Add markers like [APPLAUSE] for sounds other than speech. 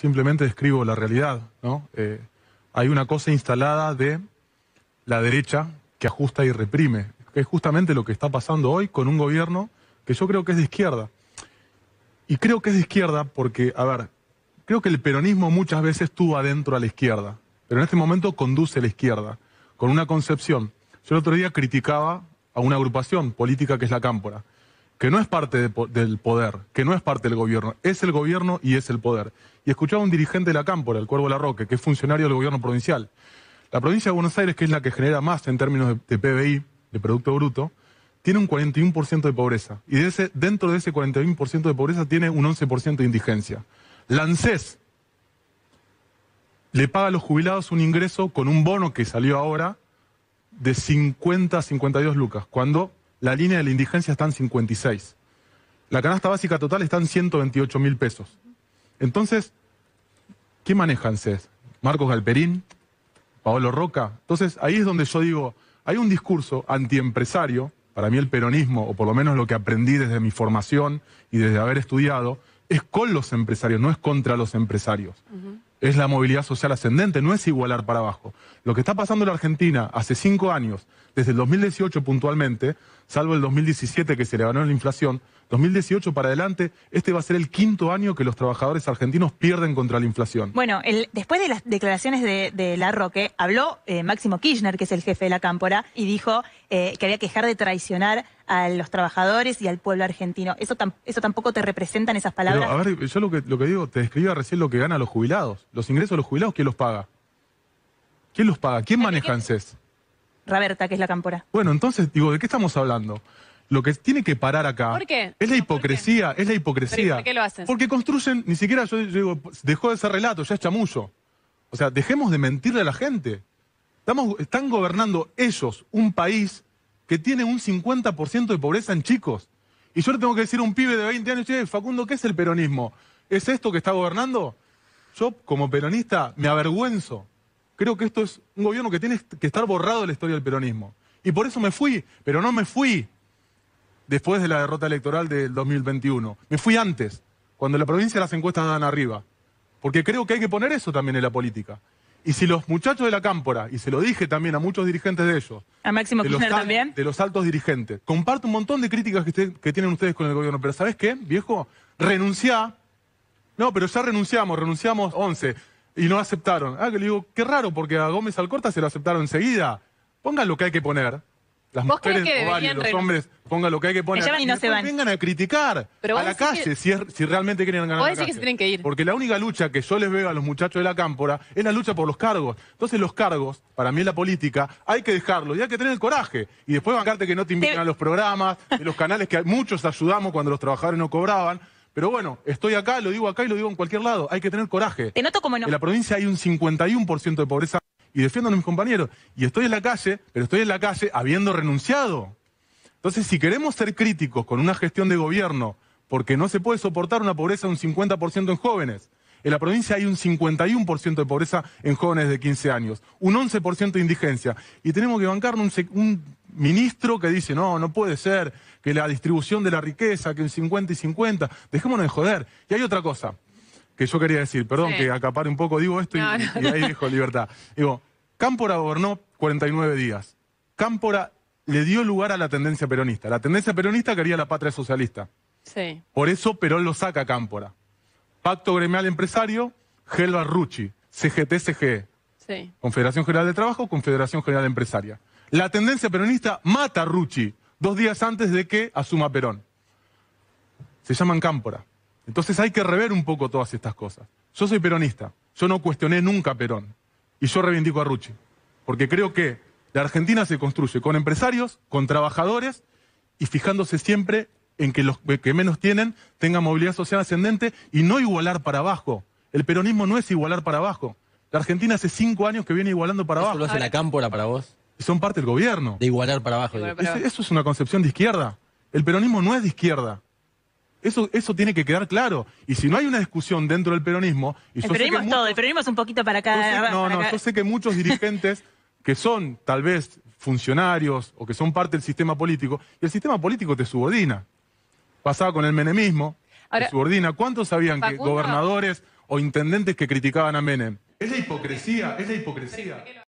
simplemente describo la realidad. ¿no? Eh, hay una cosa instalada de la derecha que ajusta y reprime, que es justamente lo que está pasando hoy con un gobierno que yo creo que es de izquierda. Y creo que es de izquierda porque, a ver, creo que el peronismo muchas veces estuvo adentro a la izquierda, pero en este momento conduce a la izquierda, con una concepción. Yo el otro día criticaba a una agrupación política que es la Cámpora, que no es parte del poder, que no es parte del gobierno, es el gobierno y es el poder escuchaba un dirigente de la Cámpora, el Cuervo Larroque, que es funcionario del gobierno provincial. La provincia de Buenos Aires, que es la que genera más en términos de, PBI, de Producto Bruto, tiene un 41% de pobreza. Y dentro de ese 41% de pobreza tiene un 11% de indigencia. La le paga a los jubilados un ingreso con un bono que salió ahora de 50 a 52 lucas, cuando la línea de la indigencia está en 56. La canasta básica total está en 128 mil pesos. Entonces, ¿Qué manejan Marcos Galperín, Paolo Roca. Entonces ahí es donde yo digo, hay un discurso antiempresario, para mí el peronismo, o por lo menos lo que aprendí desde mi formación y desde haber estudiado, es con los empresarios, no es contra los empresarios es la movilidad social ascendente, no es igualar para abajo. Lo que está pasando en la Argentina hace cinco años, desde el 2018 puntualmente, salvo el 2017 que se le ganó la inflación, 2018 para adelante, este va a ser el quinto año que los trabajadores argentinos pierden contra la inflación. Bueno, después de las declaraciones de, La Roque, habló eh, Máximo Kirchner, que es el jefe de la Cámpora, y dijo eh, que había que dejar de traicionar a los trabajadores y al pueblo argentino. ¿Eso, eso tampoco te representan esas palabras? a ver, yo lo que, lo que digo, te describía recién lo que ganan los jubilados. Los ingresos de los jubilados, ¿quién los paga? ¿Quién los paga? ¿Quién maneja ANSES? Roberta, que es la cámpora. Bueno, entonces, digo, ¿de qué estamos hablando? Lo que tiene que parar acá ¿Por qué? es la hipocresía, es la hipocresía. ¿Por qué lo hacen? Porque construyen, ni siquiera yo, digo, dejó de ser relato, ya es chamuyo. O sea, dejemos de mentirle a la gente. Estamos, están gobernando ellos un país que tiene un 50% de pobreza en chicos. Y yo le tengo que decir a un pibe de 20 años, che, Facundo, ¿qué es el peronismo? ¿Es esto que está gobernando? Yo, como peronista, me avergüenzo. Creo que esto es un gobierno que tiene que estar borrado de la historia del peronismo. Y por eso me fui, pero no me fui después de la derrota electoral del 2021. Me fui antes, cuando la provincia las encuestas dan arriba. Porque creo que hay que poner eso también en la política. Y si los muchachos de la cámpora, y se lo dije también a muchos dirigentes de ellos. A Máximo de los, también. De los altos dirigentes. comparte un montón de críticas que, tienen ustedes con el gobierno, pero ¿sabes qué, viejo? Renunciá. No, pero ya renunciamos, renunciamos 11. Y no aceptaron. Ah, que le digo, qué raro, porque a Gómez Alcorta se lo aceptaron enseguida. Pongan lo que hay que poner. Las mujeres que los hombres, pongan lo que hay que poner. Y no vengan a criticar a la calle er, si, realmente quieren ganar. que se tienen que ir. Porque la única lucha que yo les veo a los muchachos de la cámpora es la lucha por los cargos. Entonces los cargos, para mí es la política, hay que dejarlos y hay que tener el coraje. Y después bancarte que no te inviten a los programas, de los canales que muchos ayudamos cuando los trabajadores no cobraban. Pero bueno, estoy acá, lo digo acá y lo digo en cualquier lado. Hay que tener coraje. En la provincia hay un 51% de pobreza y defiendo a mis compañeros. Y estoy en la calle, pero estoy en la calle habiendo renunciado. Entonces, si queremos ser críticos con una gestión de gobierno, porque no se puede soportar una pobreza de un 50% en jóvenes, en la provincia hay un 51% de pobreza en jóvenes de 15 años, un 11% de indigencia. Y tenemos que bancarnos un, un, ministro que dice, no, no puede ser, que la distribución de la riqueza, que en 50 y 50, dejémonos de joder. Y hay otra cosa, que yo quería decir, perdón, que acapare un poco, digo esto y, ahí dijo libertad. Digo, Cámpora gobernó 49 días. Cámpora le dio lugar a la tendencia peronista. La tendencia peronista quería la patria socialista. Sí. Por eso Perón lo saca Cámpora. Pacto Gremial Empresario, Gelba Rucci, cgt e. Sí. Confederación General de Trabajo, Confederación General Empresaria. La tendencia peronista mata a Rucci dos días antes de que asuma Perón. Se llaman Cámpora. Entonces hay que rever un poco todas estas cosas. Yo soy peronista, yo no cuestioné nunca a Perón y yo reivindico a Rucci, porque creo que la Argentina se construye con empresarios, con trabajadores y fijándose siempre en que los que menos tienen tengan movilidad social ascendente y no igualar para abajo. El peronismo no es igualar para abajo. La Argentina hace cinco años que viene igualando para abajo. hace la cámpora para vos? son parte del gobierno. De igualar para abajo. eso es una concepción de izquierda. El peronismo no es de izquierda. Eso, tiene que quedar claro. Y si no hay una discusión dentro del peronismo... Y el es todo, el peronismo un poquito para acá. no, no, yo sé que muchos dirigentes [LAUGHS] que son tal vez funcionarios o que son parte del sistema político, y el sistema político te subordina. Pasaba con el menemismo, te subordina. ¿Cuántos sabían que gobernadores o intendentes que criticaban a Menem? Es la hipocresía, es la hipocresía.